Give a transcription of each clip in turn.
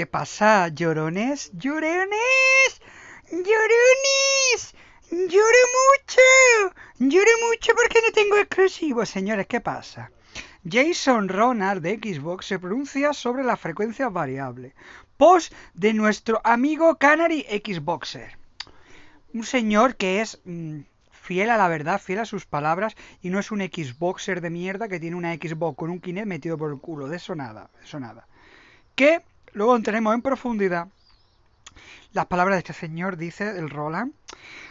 ¿Qué pasa, llorones? ¡Llorones! ¡Llorones! ¡Lloro mucho! ¡Lloro mucho porque no tengo exclusivos! Señores, ¿qué pasa? Jason Ronald de Xbox se pronuncia sobre la frecuencia variable. Post de nuestro amigo Canary Xboxer. Un señor que es mm, fiel a la verdad, fiel a sus palabras y no es un Xboxer de mierda que tiene una Xbox con un Kinect metido por el culo. De eso nada, de eso nada. Que Luego tenemos en profundidad las palabras de este señor, dice el Roland.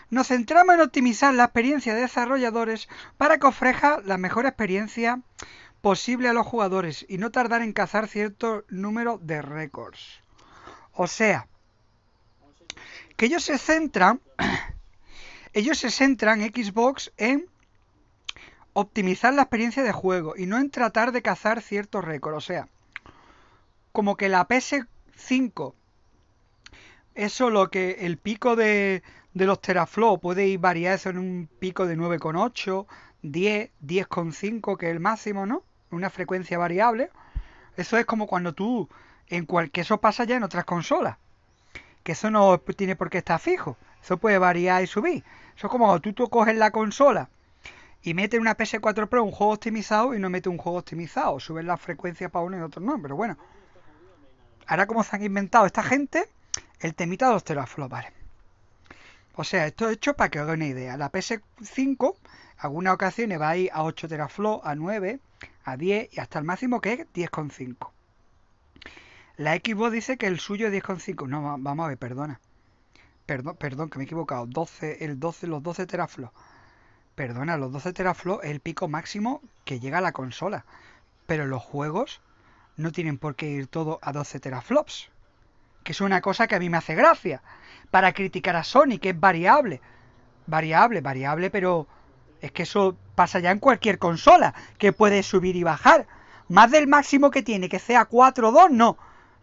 Nos centramos en optimizar la experiencia de desarrolladores para que ofrezca la mejor experiencia posible a los jugadores y no tardar en cazar cierto número de récords. O sea, que ellos se centran, ellos se centran Xbox en optimizar la experiencia de juego y no en tratar de cazar ciertos récords. O sea, como que la PS5 eso lo que el pico de, los Teraflow puede variar eso en un pico de 9,8, 10, 10,5 que es el máximo, ¿no? Una frecuencia variable. Eso es como cuando tú en cualquier eso pasa ya en otras consolas. Que eso no tiene por qué estar fijo. Eso puede variar y subir. Eso es como cuando tú, coges la consola y metes una PS4 Pro un juego optimizado y no mete un juego optimizado. Subes la frecuencia para uno y otro no, pero bueno. Ahora como se han inventado esta gente el temita de los vale. O sea, esto es hecho para que os hagáis una idea. La PS5, algunas ocasiones va a ir a 8 teraflops, a 9, a 10 y hasta el máximo que es 10,5. La Xbox dice que el suyo es 10,5. No, vamos a ver, perdona. Perdón, perdón, que me he equivocado. 12, el 12, los 12 teraflops. Perdona, los 12 teraflops es el pico máximo que llega a la consola. Pero los juegos no tienen por qué ir todo a 12 teraflops. Que es una cosa que a mí me hace gracia. Para criticar a Sony, que es variable. Variable, variable, pero es que eso pasa ya en cualquier consola, que puede subir y bajar. Más del máximo que tiene, que sea 4 o 2, no.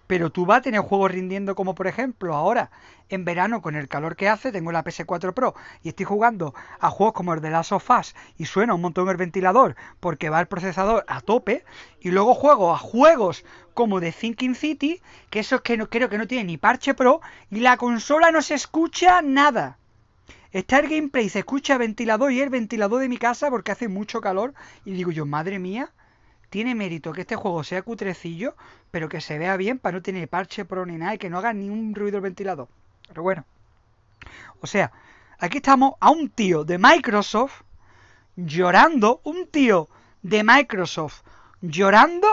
Pero tú vas a tener juegos rindiendo como por ejemplo ahora, en verano con el calor que hace, tengo la PS4 Pro y estoy jugando a juegos como el de las of y suena un montón el ventilador porque va el procesador a tope y luego juego a juegos como de Thinking City, que eso es que no, creo que no tiene ni parche Pro y la consola no se escucha nada. Está el gameplay, se escucha ventilador y el ventilador de mi casa porque hace mucho calor y digo yo, madre mía, tiene mérito que este juego sea cutrecillo, pero que se vea bien para no tener parche pro ni nada y que no haga ni un ruido el ventilador. Pero bueno. O sea, aquí estamos a un tío de Microsoft llorando, un tío de Microsoft llorando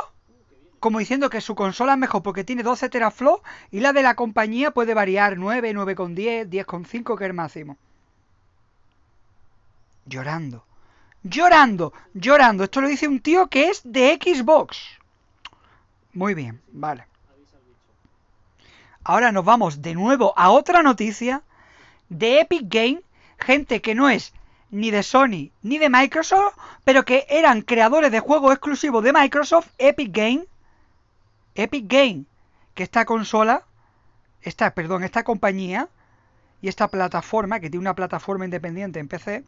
como diciendo que su consola es mejor porque tiene 12 Teraflow y la de la compañía puede variar 9, 9,10, 10,5 que es el máximo. Llorando llorando, llorando. Esto lo dice un tío que es de Xbox. Muy bien, vale. Ahora nos vamos de nuevo a otra noticia de Epic Game, gente que no es ni de Sony ni de Microsoft, pero que eran creadores de juegos exclusivos de Microsoft, Epic Game, Epic Game, que esta consola, esta, perdón, esta compañía y esta plataforma, que tiene una plataforma independiente en PC,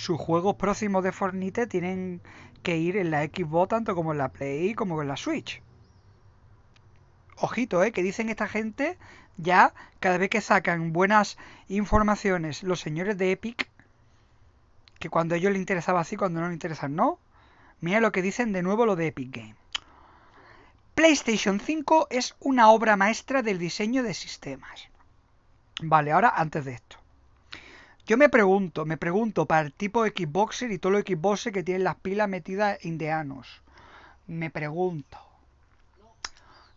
sus juegos próximos de Fortnite tienen que ir en la Xbox tanto como en la Play como en la Switch. Ojito, ¿eh? Que dicen esta gente ya cada vez que sacan buenas informaciones los señores de Epic, que cuando a ellos les interesaba así, cuando no les interesan no, mira lo que dicen de nuevo lo de Epic Game. PlayStation 5 es una obra maestra del diseño de sistemas. Vale, ahora antes de esto. Yo me pregunto, me pregunto para el tipo Xboxer y todo lo Xboxer que tienen las pilas metidas indianos. Me pregunto.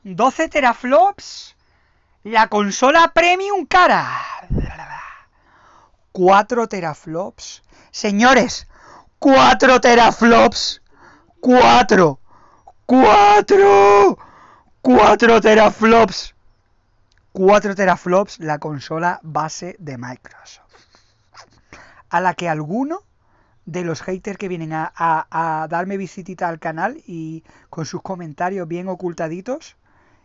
12 teraflops. La consola premium cara. 4 teraflops. Señores, 4 teraflops. 4. 4. 4 teraflops. 4 teraflops la consola base de Microsoft a la que alguno de los haters que vienen a, darme visitita al canal y con sus comentarios bien ocultaditos,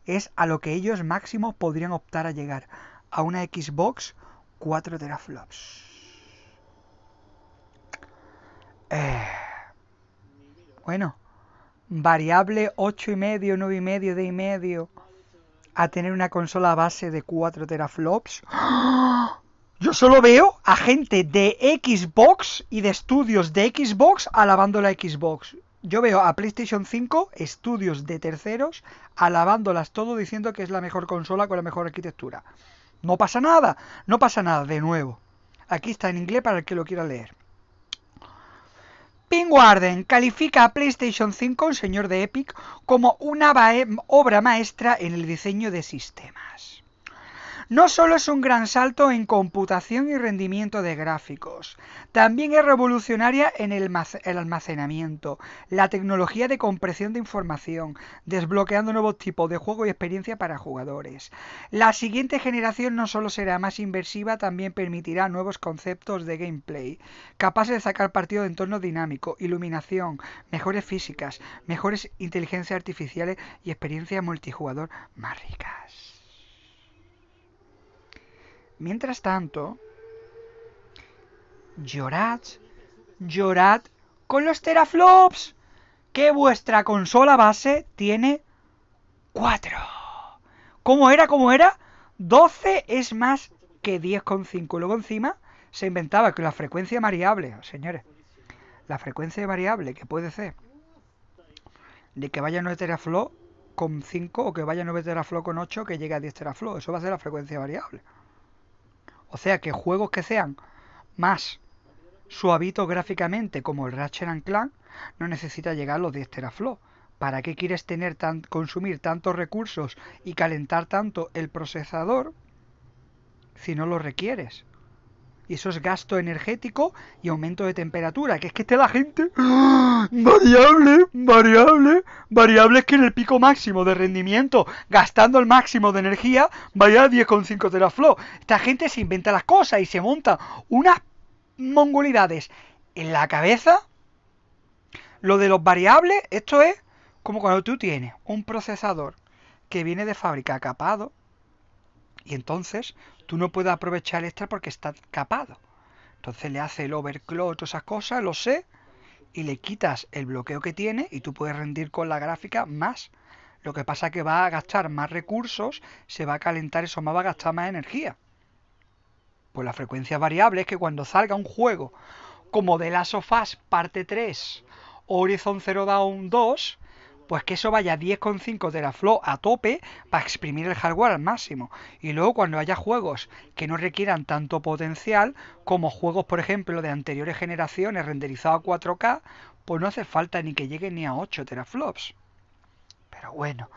es a lo que ellos máximo podrían optar a llegar, a una Xbox 4 teraflops. Eh, bueno, variable 8,5, 9,5, medio, a tener una consola base de 4 teraflops. ¡Ah! Yo solo veo a gente de Xbox y de estudios de Xbox alabando la Xbox. Yo veo a PlayStation 5, estudios de terceros, alabándolas todo diciendo que es la mejor consola con la mejor arquitectura. No pasa nada, no pasa nada, de nuevo. Aquí está en inglés para el que lo quiera leer. Pingwarden califica a PlayStation 5, el señor de Epic, como una obra maestra en el diseño de sistemas. No solo es un gran salto en computación y rendimiento de gráficos, también es revolucionaria en el, almacenamiento, la tecnología de compresión de información, desbloqueando nuevos tipos de juego y experiencia para jugadores. La siguiente generación no solo será más inversiva, también permitirá nuevos conceptos de gameplay, capaces de sacar partido de entorno dinámico, iluminación, mejores físicas, mejores inteligencias artificiales y experiencias multijugador más ricas. Mientras tanto, llorad, llorad con los teraflops, que vuestra consola base tiene 4. ¿Cómo era? ¿Cómo era? 12 es más que 10,5. Luego encima se inventaba que la frecuencia variable, señores, la frecuencia variable que puede ser de que vaya 9 teraflops con 5 o que vaya 9 teraflops con 8 que llegue a 10 teraflops. Eso va a ser la frecuencia variable. O sea que juegos que sean más suavitos gráficamente como el Ratchet and Clank no necesita llegar a los 10 teraflow. ¿Para qué quieres tener tan, consumir tantos recursos y calentar tanto el procesador si no lo requieres? Y eso es gasto energético y aumento de temperatura. Que es que esté la gente. ¡ah! Variable, variable, variable que en el pico máximo de rendimiento, gastando el máximo de energía, vaya a 10,5 Teraflow. Esta gente se inventa las cosas y se monta unas mongolidades en la cabeza. Lo de los variables, esto es como cuando tú tienes un procesador que viene de fábrica capado y entonces tú no puedes aprovechar el extra porque está capado. Entonces le hace el overclock, todas esas cosas, lo sé, y le quitas el bloqueo que tiene y tú puedes rendir con la gráfica más. Lo que pasa es que va a gastar más recursos, se va a calentar eso más, va a gastar más energía. Pues la frecuencia variable es que cuando salga un juego como de la sofás parte 3 o Horizon Zero Dawn 2, pues que eso vaya 10,5 Teraflops a tope para exprimir el hardware al máximo. Y luego cuando haya juegos que no requieran tanto potencial, como juegos, por ejemplo, de anteriores generaciones renderizados a 4K, pues no hace falta ni que llegue ni a 8 teraflops. Pero bueno,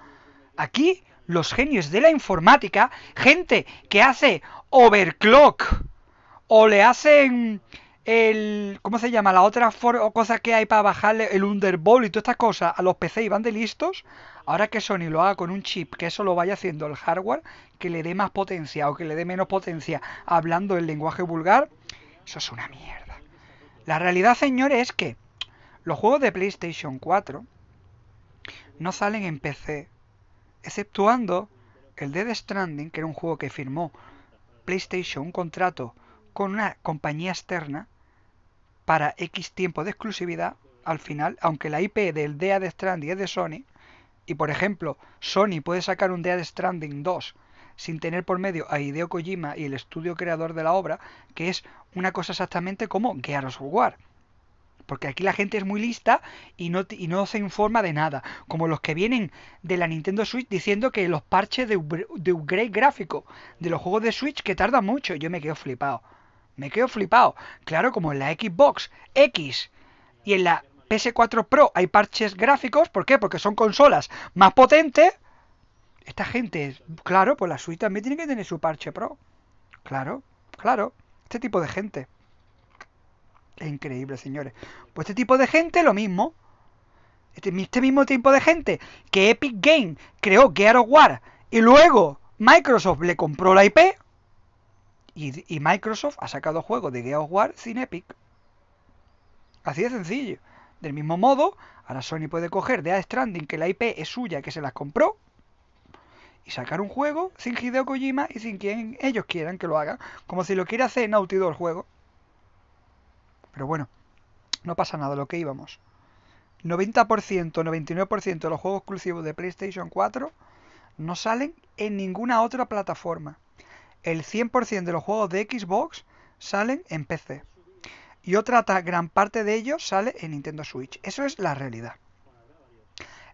aquí los genios de la informática, gente que hace overclock o le hacen el. ¿Cómo se llama? La otra o cosa que hay para bajarle el Underball y todas estas cosas a los PC y van de listos. Ahora que Sony lo haga con un chip, que eso lo vaya haciendo el hardware, que le dé más potencia o que le dé menos potencia hablando el lenguaje vulgar, eso es una mierda. La realidad, señores, es que los juegos de PlayStation 4 no salen en PC, exceptuando el Dead Stranding, que era un juego que firmó PlayStation un contrato con una compañía externa para X tiempo de exclusividad, al final, aunque la IP del Dead Stranding es de Sony, y por ejemplo, Sony puede sacar un Dead Stranding 2 sin tener por medio a Hideo Kojima y el estudio creador de la obra, que es una cosa exactamente como Gears of War. Porque aquí la gente es muy lista y no, no se informa de nada. Como los que vienen de la Nintendo Switch diciendo que los parches de, de upgrade gráfico de los juegos de Switch que tardan mucho. Yo me quedo flipado. Me quedo flipado. Claro, como en la Xbox X y en la PS4 Pro hay parches gráficos. ¿Por qué? Porque son consolas más potentes. Esta gente, claro, pues la suite también tiene que tener su parche Pro. Claro, claro. Este tipo de gente. Es increíble, señores. Pues este tipo de gente, lo mismo. Este, este mismo tipo de gente que Epic Game creó Gear of War y luego Microsoft le compró la IP, y, Microsoft ha sacado juegos de Gears of War sin Epic. Así de sencillo. Del mismo modo, ahora Sony puede coger de A Stranding, que la IP es suya, que se las compró, y sacar un juego sin Hideo Kojima y sin quien ellos quieran que lo haga, como si lo quiera hacer Naughty Dog el juego. Pero bueno, no pasa nada, lo que íbamos. 90%, 99% de los juegos exclusivos de PlayStation 4 no salen en ninguna otra plataforma el 100% de los juegos de Xbox salen en PC. Y otra gran parte de ellos sale en Nintendo Switch. Eso es la realidad.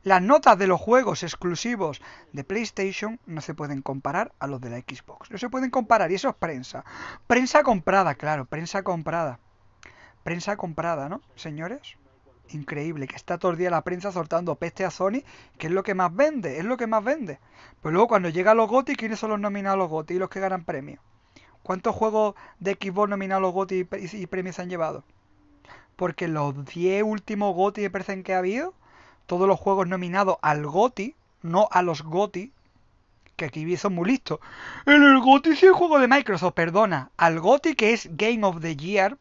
Las notas de los juegos exclusivos de PlayStation no se pueden comparar a los de la Xbox. No se pueden comparar y eso es prensa. Prensa comprada, claro, prensa comprada. Prensa comprada, ¿no, señores? increíble, que está todo el día la prensa soltando peste a Sony, que es lo que más vende, es lo que más vende. Pero luego cuando llega a los GOTI, ¿quiénes son los nominados a los GOTY y los que ganan premios? ¿Cuántos juegos de Xbox nominados a los GOTI y, premios se han llevado? Porque los 10 últimos GOTI de Percent que ha habido, todos los juegos nominados al GOTI, no a los GOTI. que aquí son muy listos. En el GOTY sí el juego de Microsoft, perdona, al GOTI, que es Game of the Year,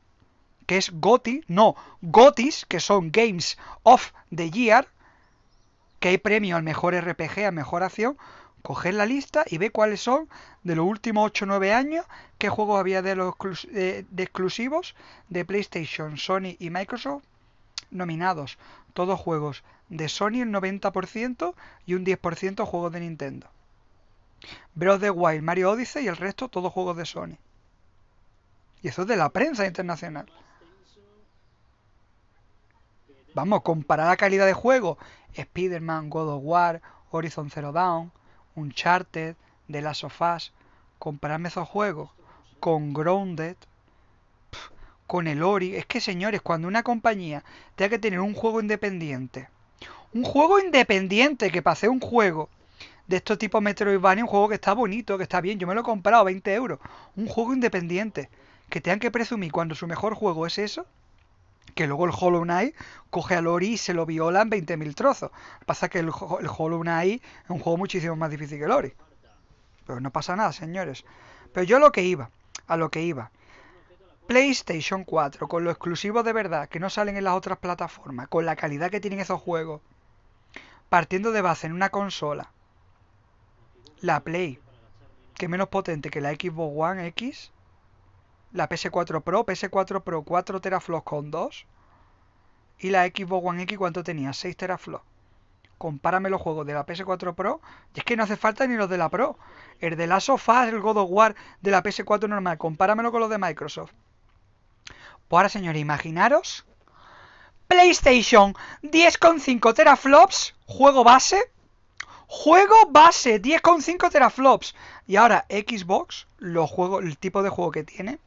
que es GOTI, no, GOTIS, que son Games of the Year, que hay premio al mejor RPG, a mejor acción, coger la lista y ve cuáles son de los últimos 8 o 9 años, qué juegos había de, los, exclusivos de PlayStation, Sony y Microsoft nominados. Todos juegos de Sony el 90% y un 10% juegos de Nintendo. Breath of the Wild, Mario Odyssey y el resto todos juegos de Sony. Y eso es de la prensa internacional vamos, comparar la calidad de juego, Spider-Man, God of War, Horizon Zero Dawn, Uncharted, The Last of Us, compararme esos juegos con Grounded, con el Ori. Es que, señores, cuando una compañía tenga que tener un juego independiente, un juego independiente que pase un juego de estos tipos Metroidvania, un juego que está bonito, que está bien, yo me lo he comprado, a 20 euros, un juego independiente, que tengan que presumir cuando su mejor juego es eso, que luego el Hollow Knight coge a Lori y se lo viola en 20.000 trozos. Pasa que el, Hollow Knight es un juego muchísimo más difícil que Lori. Pero no pasa nada, señores. Pero yo a lo que iba, a lo que iba. PlayStation 4, con lo exclusivo de verdad, que no salen en las otras plataformas, con la calidad que tienen esos juegos, partiendo de base en una consola, la Play, que es menos potente que la Xbox One X, la PS4 Pro, PS4 Pro 4 teraflops con 2 y la Xbox One X cuánto tenía, 6 teraflops. Compárame los juegos de la PS4 Pro, y es que no hace falta ni los de la Pro. El de la Sofá, el God of War de la PS4 normal, compáramelo con los de Microsoft. Pues ahora, señores, imaginaros PlayStation 10,5 teraflops, juego base. Juego base, 10,5 teraflops. Y ahora Xbox, el tipo de juego que tiene,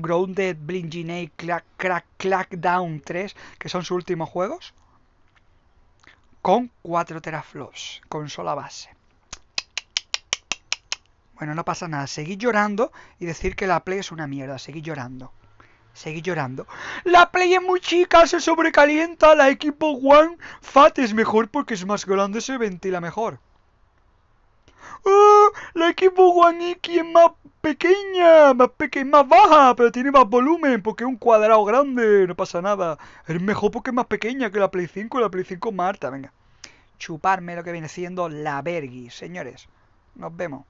Grounded, Blingy Clack, Crack, Clackdown 3, que son sus últimos juegos, con 4 teraflops, consola base. Bueno, no pasa nada, seguid llorando y decir que la Play es una mierda, seguid llorando. Seguí llorando. La Play es muy chica, se sobrecalienta. La equipo One Fat es mejor porque es más grande, se ventila mejor. ¡Ah! La equipo Guaniki es más pequeña, más pequeña, más baja, pero tiene más volumen porque es un cuadrado grande, no pasa nada. Es mejor porque es más pequeña que la Play 5 la Play 5 Marta, venga. Chuparme lo que viene siendo la vergui, señores. Nos vemos.